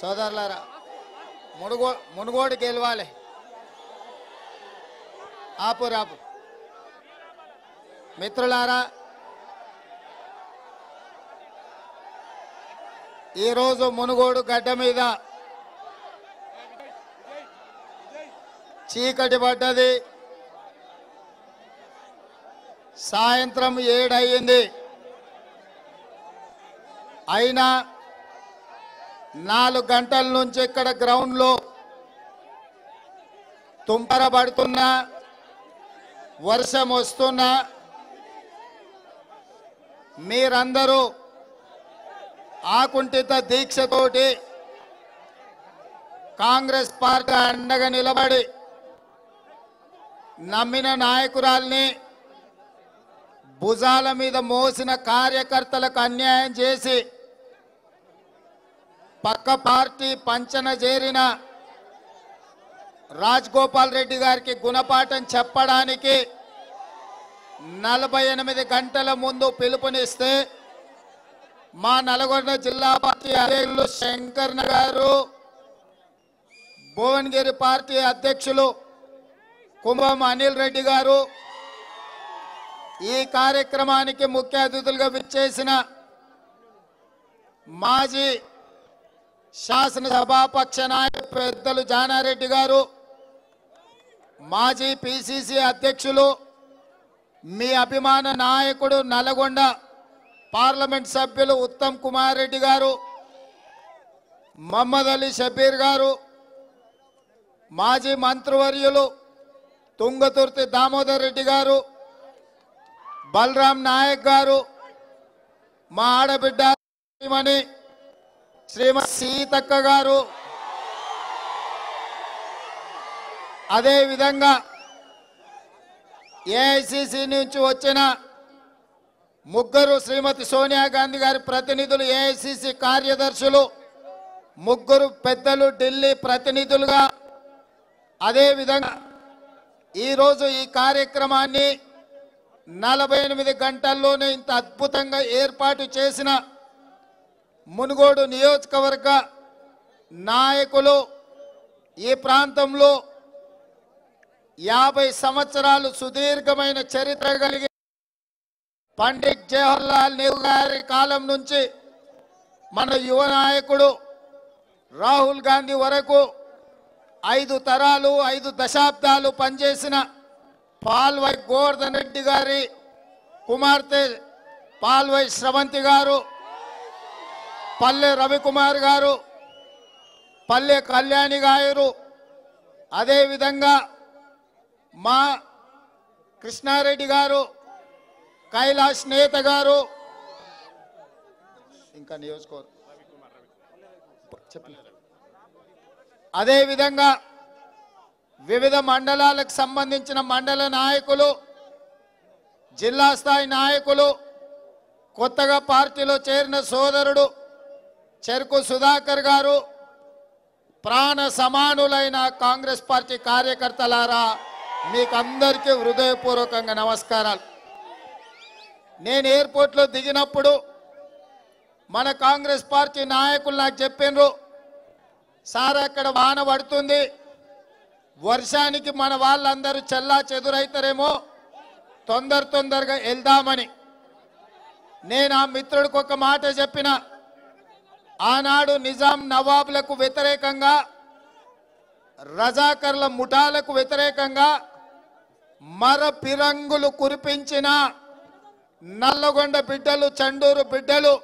సోదరులారా మునుగో మునుగోడు గెలవాలి ఆపు రాపు మిత్రులారా ఈరోజు మునుగోడు గడ్డ మీద చీకటి పడ్డది సాయంత్రం ఏడయింది అయినా నాలుగు గంటల నుంచి ఇక్కడ గ్రౌండ్లో తుంపరబడుతున్నా వర్షం వస్తున్నా మీరందరూ ఆకుంఠిత దీక్షతోటి కాంగ్రెస్ పార్టీ అండగా నిలబడి నమ్మిన నాయకురాల్ని భుజాల మీద మోసిన కార్యకర్తలకు అన్యాయం చేసి పక్క పార్టీ పంచన చేరిన గోపాల్ రెడ్డి గారికి గుణపాఠం చెప్పడానికి నలభై ఎనిమిది గంటల ముందు పిలుపునిస్తే మా నల్గొండ జిల్లా పార్టీ అధ్యక్షులు శంకర్ గారు భువనగిరి పార్టీ అధ్యక్షులు కుంభం అనిల్ రెడ్డి గారు ఈ కార్యక్రమానికి ముఖ్య అతిథులుగా విచ్చేసిన మాజీ శాసనసభాపక్ష నాయ పెద్దలు జానారెడ్డి గారు మాజీ పిసిసి అధ్యక్షులు మీ అభిమాన నాయకుడు నల్గొండ పార్లమెంట్ సభ్యులు ఉత్తమ్ కుమార్ రెడ్డి గారు మహమ్మద్ అలీ షబీర్ గారు మాజీ మంత్రివర్యులు తుంగతుర్తి దామోదర్ రెడ్డి గారు బలరాం నాయక్ గారు మా ఆడబిడ్డమని శ్రీమతి సీతక్క గారు అదేవిధంగా ఏఐసిసి నుంచి వచ్చిన ముగ్గురు శ్రీమతి సోనియా గాంధీ గారి ప్రతినిధులు ఏఐసిసి కార్యదర్శులు ముగ్గురు పెద్దలు ఢిల్లీ ప్రతినిధులుగా అదేవిధంగా ఈరోజు ఈ కార్యక్రమాన్ని నలభై ఎనిమిది గంటల్లోనే ఇంత అద్భుతంగా ఏర్పాటు చేసిన మునుగోడు నియోజకవర్గ నాయకులు ఈ ప్రాంతంలో యాభై సంవత్సరాలు సుదీర్ఘమైన చరిత్ర కలిగి పండిట్ జవహర్లాల్ నెహ్రూ గారి కాలం నుంచి మన యువ నాయకుడు రాహుల్ గాంధీ వరకు ఐదు తరాలు ఐదు దశాబ్దాలు పనిచేసిన పాల్వై గోవర్ధన్ రెడ్డి గారి కుమార్తె పాల్వై స్రవంతి గారు పల్లె రవికుమార్ గారు పల్లె కళ్యాణి గారు అదేవిధంగా మా కృష్ణారెడ్డి గారు కైలాష్ నేత గారు ఇంకా నియోజకవర్గం అదేవిధంగా వివిధ మండలాలకు సంబంధించిన మండల నాయకులు జిల్లా స్థాయి నాయకులు కొత్తగా పార్టీలో చేరిన సోదరుడు చెరుకు సుధాకర్ గారు ప్రాణ సమానులైన కాంగ్రెస్ పార్టీ కార్యకర్తలారా మీకందరికీ హృదయపూర్వకంగా నమస్కారాలు నేను ఎయిర్పోర్ట్లో దిగినప్పుడు మన కాంగ్రెస్ పార్టీ నాయకులు నాకు చెప్పినరు సార్ అక్కడ వాన పడుతుంది వర్షానికి మన వాళ్ళందరూ చెల్లా చెదురవుతారేమో తొందర తొందరగా వెళ్దామని నేను ఆ మిత్రుడికి ఒక మాట చెప్పిన ఆనాడు నిజాం నవాబులకు వ్యతిరేకంగా రజాకర్ల ముఠాలకు వ్యతిరేకంగా మర పిరంగులు కురిపించిన నల్లగొండ బిడ్డలు చండూరు బిడ్డలు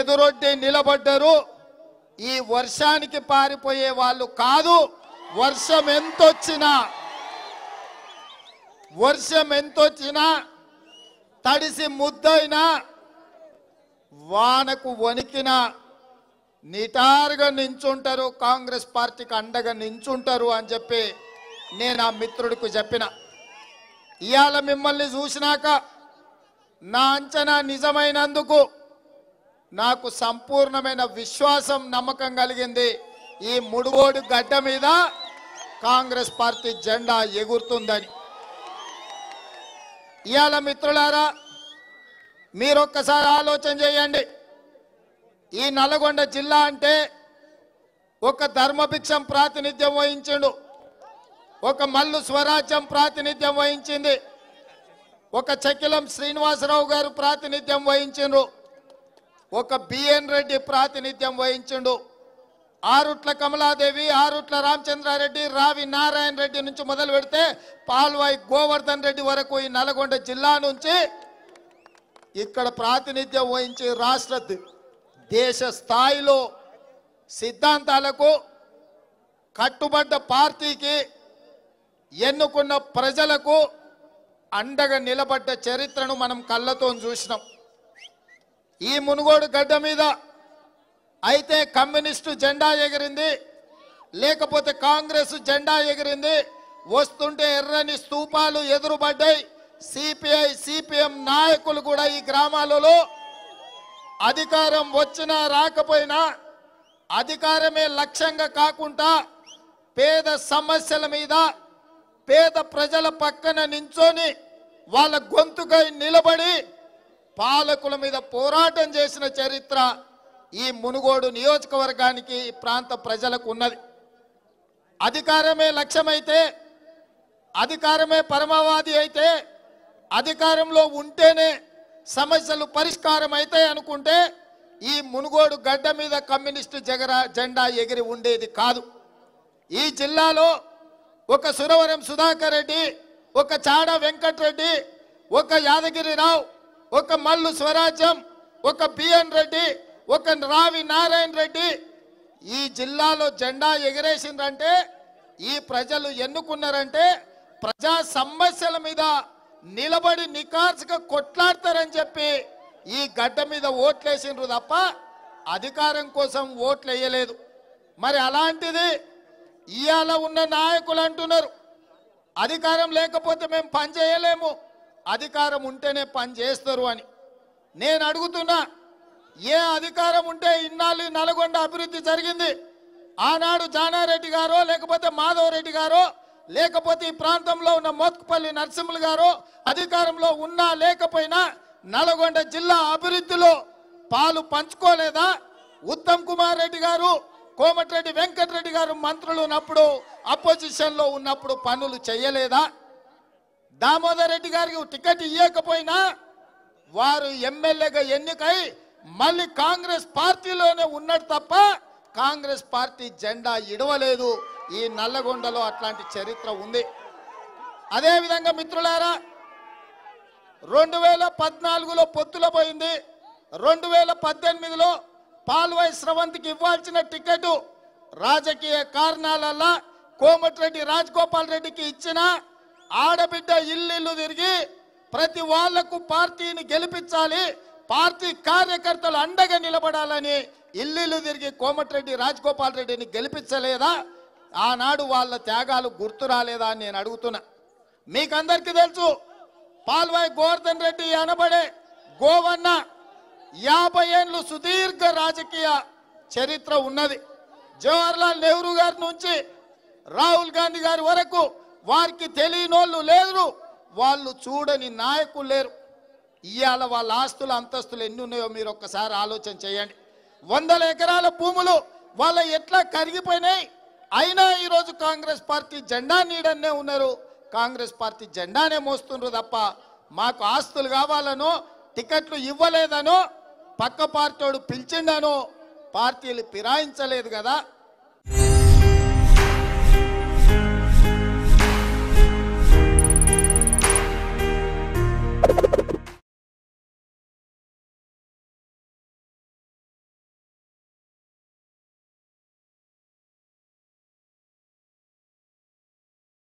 ఎదురొడ్డి నిలబడ్డరు ఈ వర్షానికి పారిపోయే వాళ్ళు కాదు వర్షం ఎంతొచ్చినా వర్షం ఎంతొచ్చినా తడిసి ముద్దైనా వానకు వణికినా నిటారుగా నించుంటారు కాంగ్రెస్ పార్టీకి అండగా నించుంటారు అని చెప్పి నేను ఆ మిత్రుడికి చెప్పిన ఇవాళ మిమ్మల్ని చూసినాక నా అంచనా నిజమైనందుకు నాకు సంపూర్ణమైన విశ్వాసం నమ్మకం కలిగింది ఈ ముడుగోడు గడ్డ మీద కాంగ్రెస్ పార్టీ జెండా ఎగురుతుందని ఇవాళ మిత్రులారా మీరొక్కసారి ఆలోచన చేయండి ఈ నల్గొండ జిల్లా అంటే ఒక ధర్మభిక్షం ప్రాతినిధ్యం వహించిండు ఒక మల్లు స్వరాజ్యం ప్రాతినిధ్యం వహించింది ఒక చకిలం శ్రీనివాసరావు గారు ప్రాతినిధ్యం వహించిండ్రు ఒక బిఎన్ రెడ్డి ప్రాతినిధ్యం వహించిండు ఆరుట్ల కమలాదేవి ఆరుట్ల రామచంద్రారెడ్డి రావి నారాయణ రెడ్డి నుంచి మొదలు పెడితే పాల్వాయి గోవర్ధన్ రెడ్డి వరకు ఈ నల్గొండ జిల్లా నుంచి ఇక్కడ ప్రాతినిధ్యం వహించి రాష్ట్ర దేశ స్థాయిలో సిద్ధాంతాలకు కట్టుబడ్డ పార్టీకి ఎన్నుకున్న ప్రజలకు అండగా నిలబడ్డ చరిత్రను మనం కళ్ళతో చూసినాం ఈ మునుగోడు గడ్డ మీద అయితే కమ్యూనిస్టు జెండా ఎగిరింది లేకపోతే కాంగ్రెస్ జెండా ఎగిరింది వస్తుంటే ఎర్రని స్థూపాలు ఎదురుపడ్డాయి సిపిఐ సిపిఎం నాయకులు కూడా ఈ గ్రామాలలో అధికారం వచ్చినా రాకపోయినా అధికారమే లక్ష్యంగా కాకుండా పేద సమస్యల మీద పేద ప్రజల పక్కన నించొని వాళ్ళ గొంతుకై నిలబడి పాలకుల మీద పోరాటం చేసిన చరిత్ర ఈ మునుగోడు నియోజకవర్గానికి ఈ ప్రాంత ప్రజలకు ఉన్నది అధికారమే లక్ష్యమైతే అధికారమే పరమావాది అయితే అధికారంలో ఉంటేనే సమస్యలు పరిష్కారం అయితే అనుకుంటే ఈ మునుగోడు గడ్డ మీద కమ్యూనిస్టు జగరా జెండా ఎగిరి ఉండేది కాదు ఈ జిల్లాలో ఒక సురవరం సుధాకర్ రెడ్డి ఒక చాడ వెంకటరెడ్డి ఒక యాదగిరిరావు ఒక మల్లు స్వరాజ్యం ఒక బిఎన్ రెడ్డి ఒక రావి నారాయణ రెడ్డి ఈ జిల్లాలో జెండా ఎగిరేసిందంటే ఈ ప్రజలు ఎన్నుకున్నారంటే ప్రజా సమస్యల మీద నిలబడి నికార్చుగా కొట్లాడతారని చెప్పి ఈ గడ్డ మీద ఓట్లేసిండ్రు తప్ప అధికారం కోసం ఓట్లు వేయలేదు మరి అలాంటిది ఇవాళ ఉన్న నాయకులు అంటున్నారు అధికారం లేకపోతే మేము పని చేయలేము అధికారం ఉంటేనే పని చేస్తారు అని నేను అడుగుతున్నా ఏ అధికారం ఉంటే ఇన్నాళ్ళు నల్గొండ అభివృద్ధి జరిగింది ఆనాడు జానారెడ్డి గారో లేకపోతే మాధవరెడ్డి గారో లేకపోతే ఈ ప్రాంతంలో ఉన్న మోత్కుపల్లి నరసింహులు గారు అధికారంలో ఉన్నా లేకపోయినా నల్గొండ జిల్లా అభివృద్ధిలో పాలు పంచుకోలేదా ఉత్తమ్ కుమార్ రెడ్డి గారు కోమటిరెడ్డి వెంకటరెడ్డి గారు మంత్రులు ఉన్నప్పుడు లో ఉన్నప్పుడు పనులు చేయలేదా దామోదర్ రెడ్డి గారికి టికెట్ ఇవ్వకపోయినా వారు ఎమ్మెల్యేగా ఎన్నికై మళ్ళీ కాంగ్రెస్ పార్టీలోనే ఉన్నాడు తప్ప కాంగ్రెస్ పార్టీ జెండా ఇడవలేదు ఈ నల్లగొండలో అట్లాంటి చరిత్ర ఉంది అదేవిధంగా మిత్రులారా రెండు వేల పద్నాలుగులో పొత్తుల పోయింది రెండు వేల పద్దెనిమిదిలో పాల్వాయి స్రవంతికి ఇవ్వాల్సిన టికెట్ రాజకీయ కారణాలల్లా కోమటిరెడ్డి రాజగోపాల్ రెడ్డికి ఇచ్చిన ఆడబిడ్డ ఇల్లు తిరిగి ప్రతి వాళ్లకు పార్టీని గెలిపించాలి పార్టీ కార్యకర్తలు అండగా నిలబడాలని ఇల్లు తిరిగి కోమటిరెడ్డి రాజగోపాల్ రెడ్డిని గెలిపించలేదా ఆనాడు వాళ్ళ త్యాగాలు గుర్తు రాలేదా అని నేను అడుగుతున్నా మీకందరికీ తెలుసు పాల్వాయి గోవర్ధన్ రెడ్డి అనబడే గోవన్న యాభై ఏళ్ళు సుదీర్ఘ రాజకీయ చరిత్ర ఉన్నది జవహర్లాల్ నెహ్రూ గారి నుంచి రాహుల్ గాంధీ గారి వరకు వారికి తెలియనోళ్ళు లేరు వాళ్ళు చూడని నాయకులు లేరు ఇవాళ వాళ్ళ ఆస్తుల అంతస్తులు ఎన్ని ఉన్నాయో మీరు ఒక్కసారి ఆలోచన చేయండి వందల ఎకరాల భూములు వాళ్ళ ఎట్లా కరిగిపోయినాయి అయినా ఈరోజు కాంగ్రెస్ పార్టీ జెండా నీడన్నే ఉన్నారు కాంగ్రెస్ పార్టీ జెండానే మోస్తుండ్రు తప్ప మాకు ఆస్తులు కావాలనో టికెట్లు ఇవ్వలేదనో పక్క వాడు పిలిచిండనో పార్టీలు ఫిరాయించలేదు కదా